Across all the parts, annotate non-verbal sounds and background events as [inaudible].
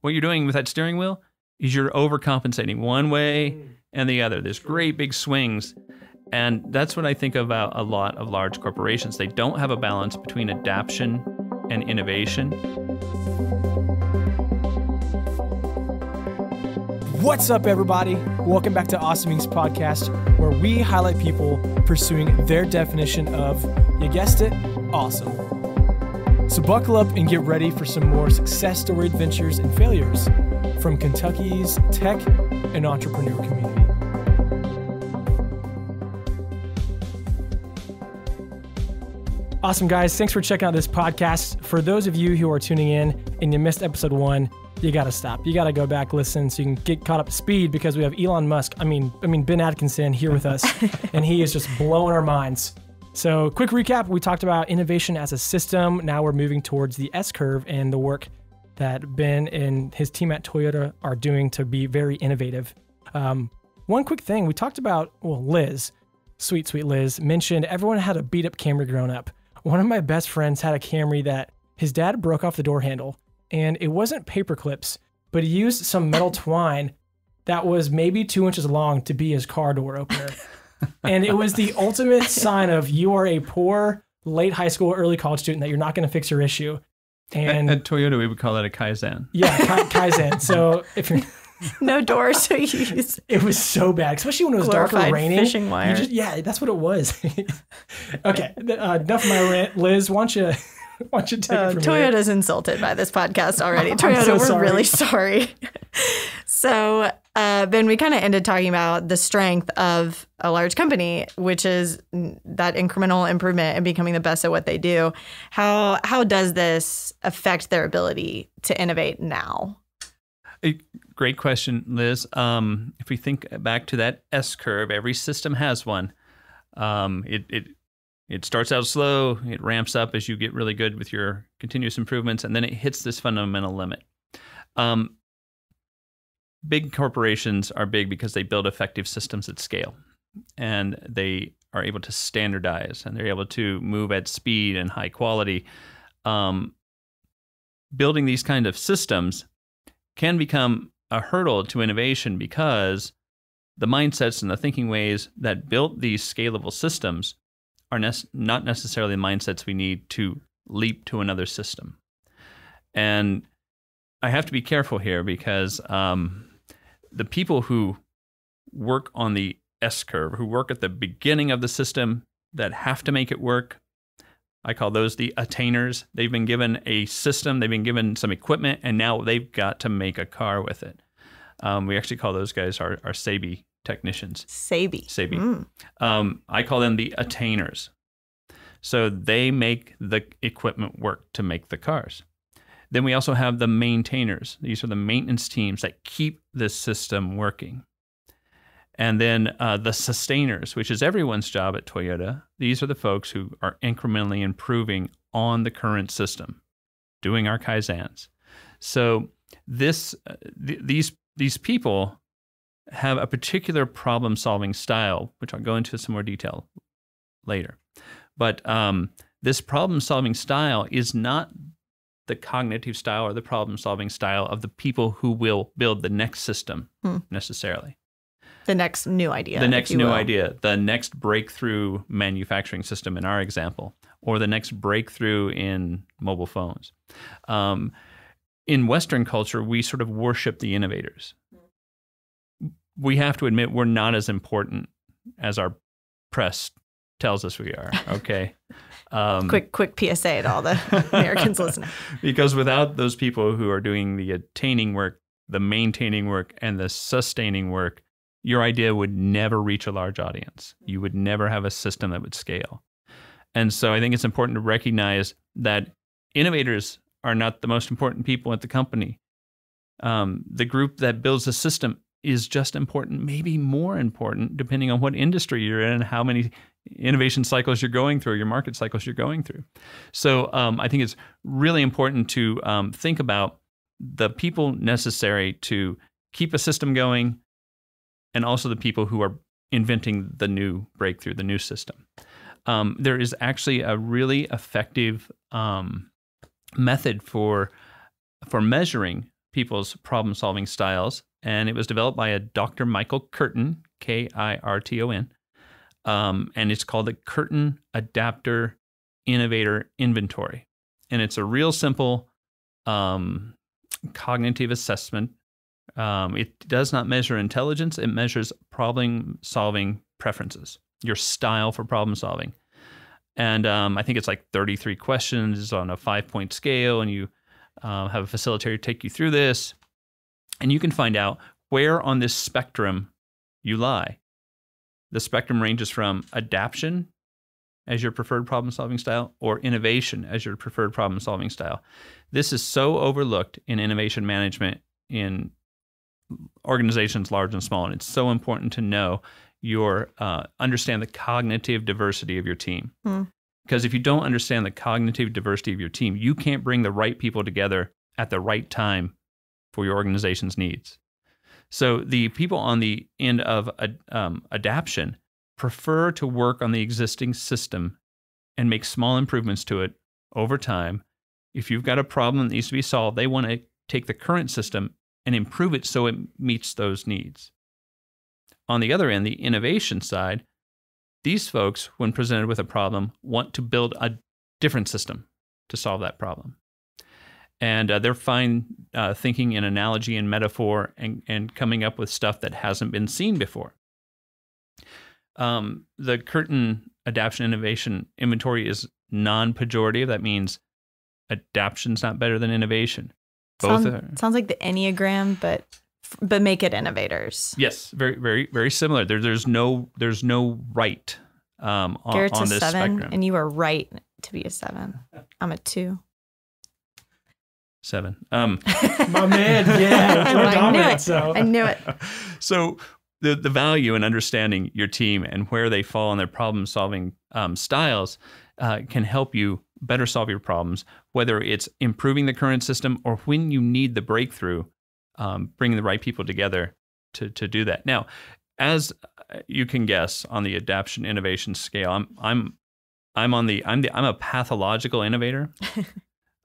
what you're doing with that steering wheel is you're overcompensating one way hmm. and the other. There's great big swings. And that's what I think about a lot of large corporations. They don't have a balance between adaptation and innovation. What's up, everybody? Welcome back to Awesome Inc.'s podcast, where we highlight people pursuing their definition of, you guessed it, awesome. So buckle up and get ready for some more success story adventures and failures from Kentucky's tech and entrepreneur community. Awesome, guys. Thanks for checking out this podcast. For those of you who are tuning in and you missed episode one, you got to stop. You got to go back, listen, so you can get caught up to speed because we have Elon Musk, I mean, I mean Ben Atkinson here with us, [laughs] and he is just blowing our minds so, quick recap we talked about innovation as a system. Now we're moving towards the S curve and the work that Ben and his team at Toyota are doing to be very innovative. Um, one quick thing we talked about, well, Liz, sweet, sweet Liz, mentioned everyone had a beat up Camry growing up. One of my best friends had a Camry that his dad broke off the door handle, and it wasn't paper clips, but he used some metal [laughs] twine that was maybe two inches long to be his car door opener. [laughs] and it was the ultimate sign of you are a poor late high school, early college student that you're not going to fix your issue. And at, at, Toyota, we would call that a kaizen. Yeah, ka- [laughs] kaizen. so if you're [laughs] no doors, so you use it was so bad, especially when it was dark or raining. Fishing wire. Just, yeah, that's what it was. [laughs] okay, uh, enough of my rant. Liz, why don't you? [laughs] take uh, it from Toyota's here? insulted by this podcast already. [laughs] Toyota, so we're sorry. really [laughs] sorry. so uh, Ben, we kind of ended talking about the strength of a large company, which is that incremental improvement and becoming the best at what they do. How how does this affect their ability to innovate now? great question, Liz. Um, if we think back to that S curve, every system has one. Um, it, it it starts out slow, it ramps up as you get really good with your continuous improvements, and then it hits this fundamental limit. Um, big corporations are big because they build effective systems at scale and they are able to standardize and they're able to move at speed and high quality. Um, building these kind of systems can become a hurdle to innovation because the mindsets and the thinking ways that built these scalable systems are ne- not necessarily the mindsets we need to leap to another system. And I have to be careful here because um, the people who work on the S curve, who work at the beginning of the system that have to make it work, I call those the attainers. They've been given a system, they've been given some equipment, and now they've got to make a car with it. Um, we actually call those guys our, our SABI technicians. Sabi. Sabi. Mm. Um, I call them the attainers. So they make the equipment work to make the cars. Then we also have the maintainers. These are the maintenance teams that keep this system working. And then uh, the sustainers, which is everyone's job at Toyota. These are the folks who are incrementally improving on the current system, doing our kaizans. So this, uh, th- these these people have a particular problem solving style, which I'll go into some more detail later. But um, this problem solving style is not the cognitive style or the problem solving style of the people who will build the next system hmm. necessarily. The next new idea. The next new will. idea. The next breakthrough manufacturing system in our example, or the next breakthrough in mobile phones. Um, in Western culture, we sort of worship the innovators we have to admit we're not as important as our press tells us we are. [laughs] Okay. Um, quick, quick PSA to all the [laughs] Americans listening. Because without those people who are doing the attaining work, the maintaining work, and the sustaining work, your idea would never reach a large audience. You would never have a system that would scale. And so I think it's important to recognize that innovators are not the most important people at the company. Um, the group that builds the system is just important, maybe more important, depending on what industry you're in how many innovation cycles you're going through, your market cycles you're going through. So um, I think it's really important to um, think about the people necessary to keep a system going and also the people who are inventing the new breakthrough, the new system. Um, there is actually a really effective um, method for for measuring people's problem solving styles and it was developed by a Dr. Michael Curtin, K I R T O N, um, and it's called the Curtin Adapter Innovator Inventory, and it's a real simple um, cognitive assessment. Um, it does not measure intelligence; it measures problem-solving preferences, your style for problem solving, and um, I think it's like 33 questions on a five-point scale, and you uh, have a facilitator take you through this and you can find out where on this spectrum you lie. The spectrum ranges from adaptation as your preferred problem solving style or innovation as your preferred problem solving style. This is so overlooked in innovation management in organizations large and small. And it's so important to know your, uh, understand the cognitive diversity of your team. Hmm. Because if you don't understand the cognitive diversity of your team, you can't bring the right people together at the right time for your organization's needs. So the people on the end of um, adaption prefer to work on the existing system and make small improvements to it over time. If you've got a problem that needs to be solved, they want to take the current system and improve it so it meets those needs. On the other end, the innovation side, these folks, when presented with a problem, want to build a different system to solve that problem and uh, they're fine uh, thinking in analogy and metaphor and, and coming up with stuff that hasn't been seen before. Um, the curtain adaption innovation inventory is non pejorative. That means adaption's not better than innovation. Both Sound, sounds like the Enneagram, but but make it innovators. Yes, very very very similar. There, there's no there's no right um, on, on this a seven, spectrum. and you are right to be a seven. I'm a two. Seven. Um, [laughs] My man, yeah. [laughs] I knew it. So. I knew it. [laughs] so the, the value in understanding your team and where they fall in their problem solving um, styles uh, can help you better solve your problems, whether it's improving the current system or when you need the breakthrough, um, bringing the right people together to, to do that. Now, as uh, you can guess on the adaption innovation scale, I'm, I'm, I'm on the, I'm the, I'm a pathological innovator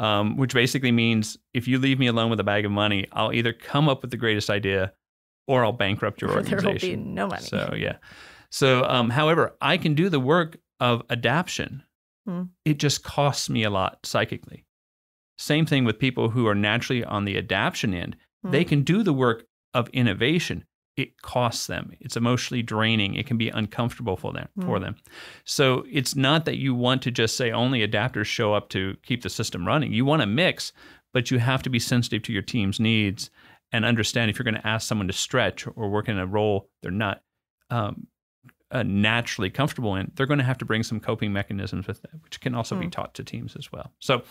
um, which basically means if you leave me alone with a bag of money, I'll either come up with the greatest idea or I'll bankrupt your organization. [laughs] there will be no money. So, yeah. So, um, however, I can do the work of adaption. Hmm. It just costs me a lot psychically. Same thing with people who are naturally on the adaption end. Hmm. They can do the work of innovation, it costs them. It's emotionally draining. It can be uncomfortable for them. Mm. For them, so it's not that you want to just say only adapters show up to keep the system running. You want to mix, but you have to be sensitive to your team's needs and understand if you're going to ask someone to stretch or work in a role they're not um, uh, naturally comfortable in, they're going to have to bring some coping mechanisms with that, which can also mm. be taught to teams as well. So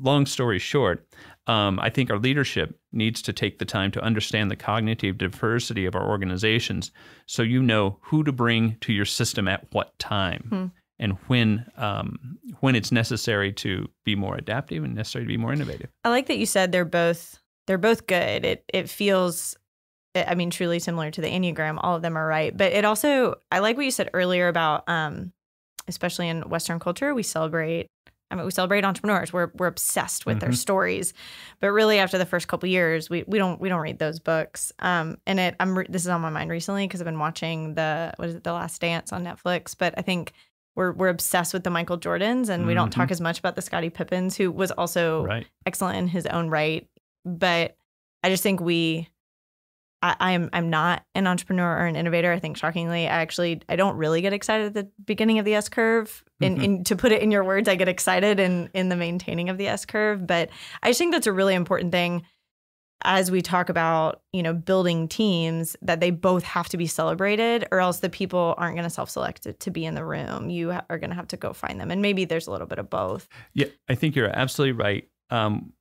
long story short, um, I think our leadership needs to take the time to understand the cognitive diversity of our organizations so you know who to bring to your system at what time. Hmm. And when um, when it's necessary to be more adaptive and necessary to be more innovative. I like that you said they're both they're both good. It it feels I mean, truly similar to the Enneagram. All of them are right. But it also, I like what you said earlier about, um, especially in Western culture, we celebrate I mean, we celebrate entrepreneurs. We're we're obsessed with mm -hmm. their mm-hmm. stories, but really after the first couple years, we we don't we don't read those books. Um, and it I'm this is on my mind recently because I've been watching the what is it, The Last Dance on Netflix. But I think we're we're obsessed with the Michael Jordans, and mm -hmm. we don't talk mm-hmm. as much about the Scottie Pippins, who was also right. excellent in his own right. But I just think we I, I'm I'm not an entrepreneur or an innovator. I think shockingly, I actually I don't really get excited at the beginning of the S curve. And mm-hmm. to put it in your words, I get excited in in the maintaining of the S curve. But I think that's a really important thing as we talk about you know building teams that they both have to be celebrated or else the people aren't going to self-select to be in the room you are going to have to go find them and maybe there's a little bit of both yeah i think you're absolutely right um,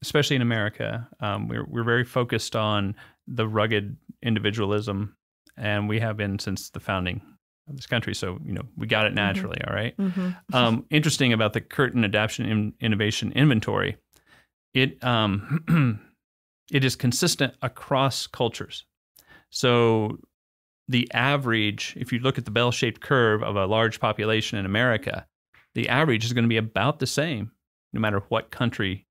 especially in america um, we're, we're very focused on the rugged individualism, and we have been since the founding of this country. So you know we got it mm-hmm. naturally. Mm-hmm. All right? mm-hmm. um, interesting about the curtain Adaption in- Innovation Inventory. It um, [clears throat] it is consistent across cultures. So the average, if you look at the bell-shaped curve of a large population in America, the average is going to be about the same no matter what country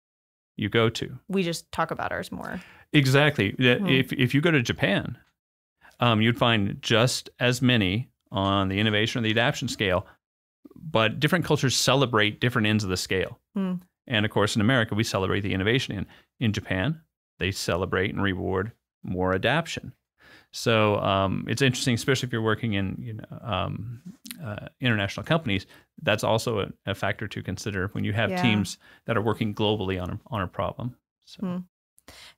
you go to. We just talk about ours more. Exactly. Hmm. If if you go to Japan, um, you'd find just as many on the innovation or the adaptation scale, but different cultures celebrate different ends of the scale. Hmm. And of course, in America, we celebrate the innovation end. In Japan, they celebrate and reward more adaptation. So um, it's interesting, especially if you're working in you know, um, uh, international companies. That's also a, a, factor to consider when you have yeah. teams that are working globally on a, on a problem. So. Hmm.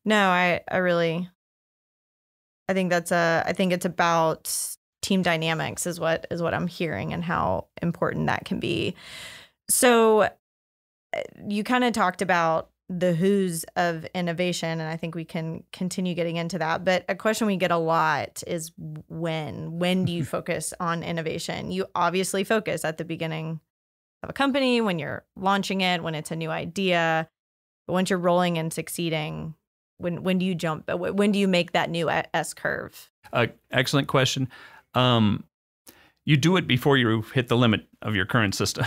No, I I really I think that's a I think it's about team dynamics is what is what I'm hearing and how important that can be. So eh, you kind of talked about the who's of innovation and I think we can continue getting into that, but a question we get a lot is when when do you [laughs] focus on innovation? You obviously focus at the beginning of a company when you're launching it, when it's a new idea, but once you're rolling and succeeding, when when do you jump uh, when do you make that new s curve uh, excellent question um, you do it before you hit the limit of your current system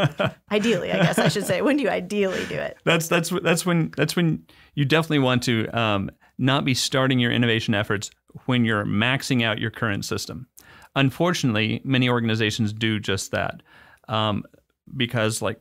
[laughs] ideally i guess i should say when do you ideally do it that's that's that's when that's when you definitely want to um, not be starting your innovation efforts when you're maxing out your current system unfortunately many organizations do just that um, because like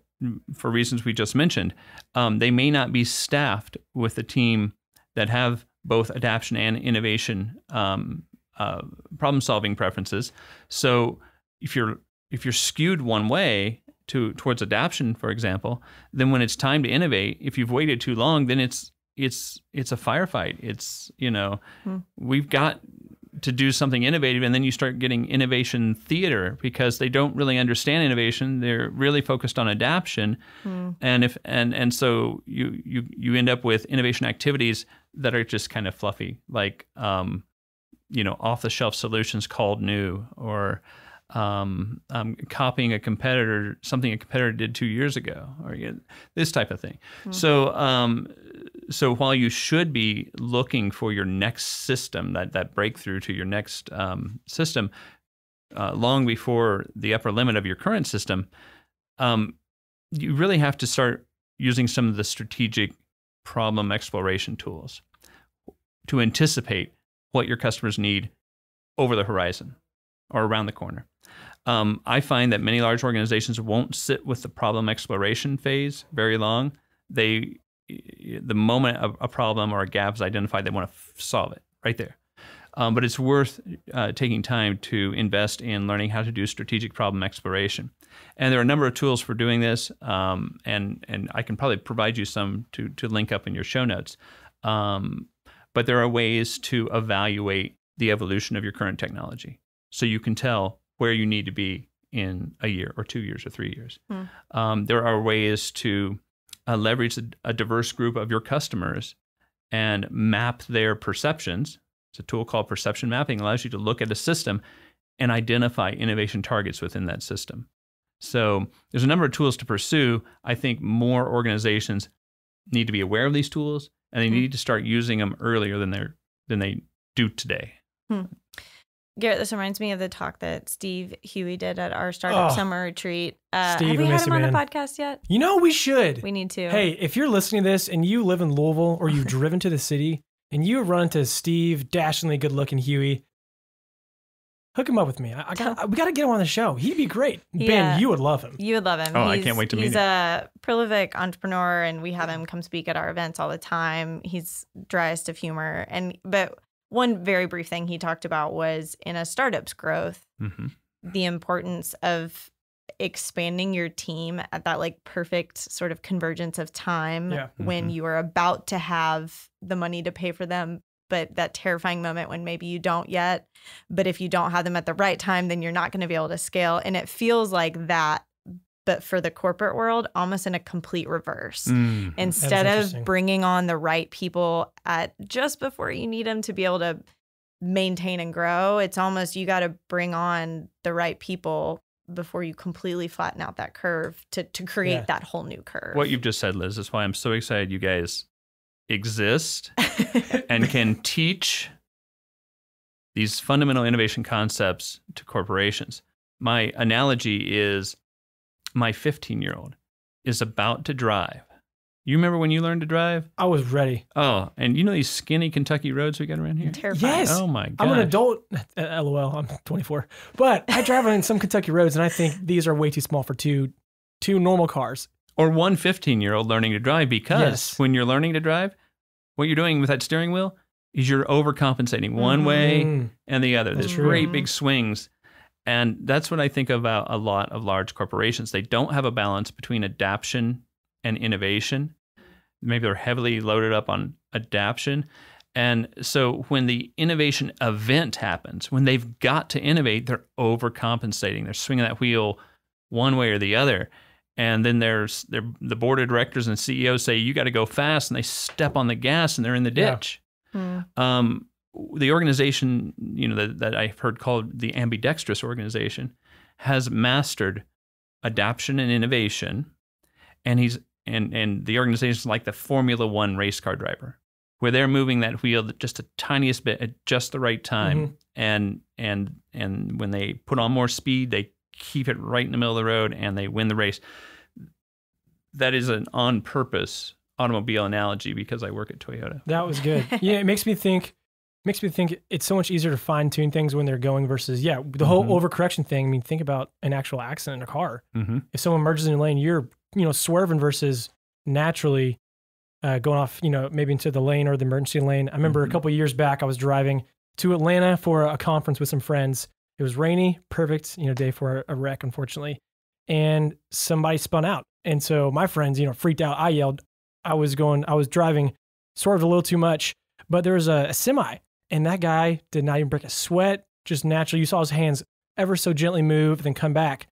for reasons we just mentioned, um, they may not be staffed with the team that have both adaption and innovation um, uh, problem solving preferences. So if you're if you're skewed one way to towards adaption, for example, then when it's time to innovate, if you've waited too long, then it's it's it's a firefight. It's you know hmm. we've got to do something innovative, and then you start getting innovation theater because they don't really understand innovation. They're really focused on adaption, hmm. and if and and so you you you end up with innovation activities that are just kind of fluffy, like um, you know, off the shelf solutions called new or um, um, copying a competitor, something a competitor did two years ago, or you know, this type of thing. Mm-hmm. So, um, so while you should be looking for your next system, that that breakthrough to your next um, system, uh, long before the upper limit of your current system, um, you really have to start using some of the strategic problem exploration tools to anticipate what your customers need over the horizon or around the corner. Um, I find that many large organizations won't sit with the problem exploration phase very long. They, the moment a, a problem or a gap is identified, they want to f- solve it right there. Um, but it's worth uh, taking time to invest in learning how to do strategic problem exploration. And there are a number of tools for doing this, um, and and I can probably provide you some to to link up in your show notes. Um, but there are ways to evaluate the evolution of your current technology, so you can tell where you need to be in a year or two years or three years. Mm. there are ways to uh, leverage a, a diverse group of your customers and map their perceptions it's a tool called perception mapping, it allows you to look at a system and identify innovation targets within that system. So there's a number of tools to pursue. I think more organizations need to be aware of these tools and they mm-hmm. need to start using them earlier than they than they do today. Hmm. Garrett, this reminds me of the talk that Steve Huey did at our startup oh, summer retreat. Uh, Steve, have we had him on the podcast yet? You know, we should. We need to. Hey, if you're listening to this and you live in Louisville or you've [laughs] driven to the city, and you run to Steve, dashingly good looking Huey. Hook him up with me. I, I got, I, we got to get him on the show. He'd be great. Yeah. Ben, you would love him. You would love him. Oh, he's, I can't wait to meet him. He's a prolific entrepreneur, and we have him come speak at our events all the time. He's driest of humor. And, but one very brief thing he talked about was in a startup's growth, mm-hmm. the importance of expanding your team at that like perfect sort of convergence of time yeah. when mm-hmm. you are about to have the money to pay for them but that terrifying moment when maybe you don't yet but if you don't have them at the right time then you're not going to be able to scale and it feels like that but for the corporate world almost in a complete reverse mm. instead of bringing on the right people at just before you need them to be able to maintain and grow it's almost you got to bring on the right people before you completely flatten out that curve to, to create yeah. that whole new curve. What you've just said, Liz, is why I'm so excited you guys exist [laughs] and can teach these fundamental innovation concepts to corporations. My analogy is my 15 year old is about to drive you remember when you learned to drive? I was ready. Oh, and you know these skinny Kentucky roads we got around here? Terrifying. Yes. Oh my god. I'm an adult. [laughs] Uh, LOL. I'm 24, but I drive on some Kentucky roads, and I think these are way too small for two, two normal cars. Or one 15 year old learning to drive because yes. when you're learning to drive, what you're doing with that steering wheel is you're overcompensating one mm. way and the other. That's There's true. great big mm-hmm. swings. And that's what I think about a lot of large corporations. They don't have a balance between adaption and innovation. Maybe they're heavily loaded up on adaption. And so when the innovation event happens, when they've got to innovate, they're overcompensating. They're swinging that wheel one way or the other. And then there's the board of directors and CEOs say, you got to go fast. And they step on the gas and they're in the ditch. Yeah. Mm. Um, the organization, you know, that, that I've heard called the ambidextrous organization has mastered adaption and innovation. And he's and and the is like the Formula One race car driver, where they're moving that wheel just the tiniest bit at just the right time, mm-hmm. and and and when they put on more speed, they keep it right in the middle of the road and they win the race. That is an on purpose automobile analogy because I work at Toyota. That was good. [laughs] yeah, it makes me think makes me think it's so much easier to fine tune things when they're going versus yeah the whole mm-hmm. overcorrection thing. I mean, think about an actual accident in a car. Mm-hmm. If someone merges in your lane, you're you know swerving versus naturally uh, going off, you know, maybe into the lane or the emergency lane. I remember mm-hmm. a couple years back, I was driving to Atlanta for a conference with some friends. It was rainy, perfect, you know, day for a wreck, unfortunately, and somebody spun out, and so my friends, you know, freaked out. I yelled. I was going. I was driving, swerved a little too much, but there was a, a semi, and that guy did not even break a sweat. Just naturally, you saw his hands ever so gently move, then come back.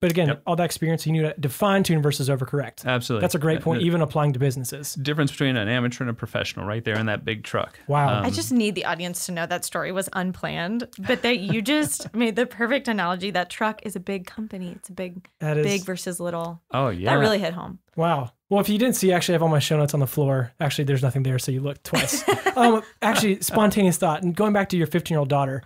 But again, yep. all that experience you need to define tune versus overcorrect. Absolutely. That's a great point, even applying to businesses. Difference between an amateur and a professional right there in that big truck. Wow. Um, I just need the audience to know that story was unplanned, but that you just [laughs] made the perfect analogy. That truck is a big company. It's a big big versus little. Oh yeah. That really hit home. Wow. Well, if you didn't see, actually, I have all my show notes on the floor. Actually, there's nothing there, so you looked twice. [laughs] um, actually, spontaneous thought, and going back to your 15 year old daughter,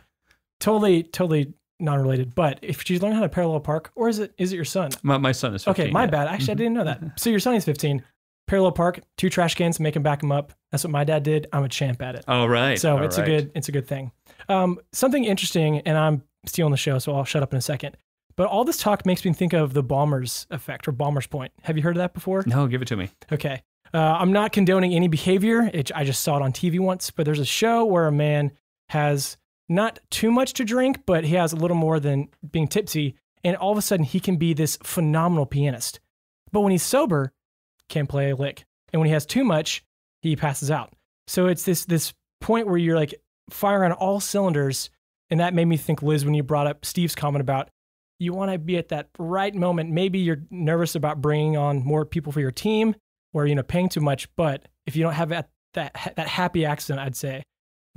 totally, totally non-related, but if she's learned how to parallel park, or is it is it your son? My, my son is 15, okay. My yeah. bad. Actually, I mm-hmm. didn't know that. [laughs] So your son is fifteen. Parallel park, two trash cans, make him back him up. That's what my dad did. I'm a champ at it. All right. So All it's right. a good it's a good thing. Um, something interesting, and I'm stealing the show, so I'll shut up in a second. But all this talk makes me think of the bombers effect or bombers point. Have you heard of that before? No, give it to me. Okay. Uh, I'm not condoning any behavior. It, I just saw it on TV once, but there's a show where a man has not too much to drink, but he has a little more than being tipsy. And all of a sudden, he can be this phenomenal pianist. But when he's sober, can play a lick. And when he has too much, he passes out. So it's this this point where you're like firing on all cylinders. And that made me think, Liz, when you brought up Steve's comment about you want to be at that right moment. Maybe you're nervous about bringing on more people for your team or, you know, paying too much. But if you don't have that, that, that happy accident, I'd say,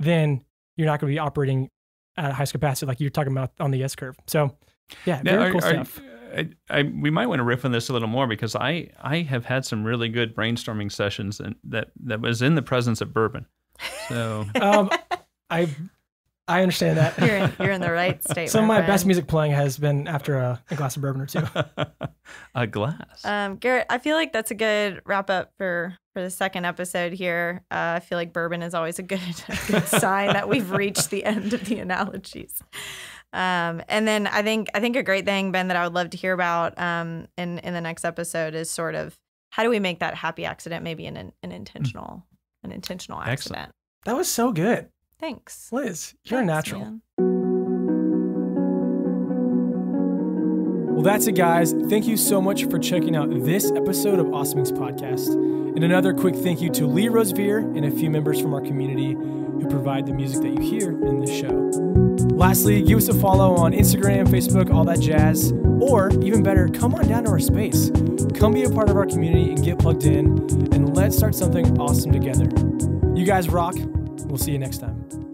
then you're not going to be operating at highest capacity like you're talking about on the S curve. So, yeah, now, very are, cool are, stuff. I, I, we might want to riff on this a little more because I, I have had some really good brainstorming sessions and that, that was in the presence of bourbon. So [laughs] um, I I understand that. You're in, you're in the right [laughs] state. Some of my friend. best music playing has been after a, a glass of bourbon or two. [laughs] a glass. Um, Garrett, I feel like that's a good wrap up for for the second episode here. Uh, I feel like bourbon is always a good, [laughs] a good sign that we've reached the end of the analogies. Um, and then I think I think a great thing, Ben, that I would love to hear about um, in in the next episode is sort of how do we make that happy accident maybe an an intentional an intentional accident. Excellent. That was so good. Thanks. Liz, you're Thanks, a natural. Man. Well, that's it, guys. Thank you so much for checking out this episode of Awesomings Podcast. And another quick thank you to Lee Rosevere and a few members from our community who provide the music that you hear in this show. Lastly, give us a follow on Instagram, Facebook, all that jazz. Or even better, come on down to our space. Come be a part of our community and get plugged in, and let's start something awesome together. You guys rock. We'll see you next time.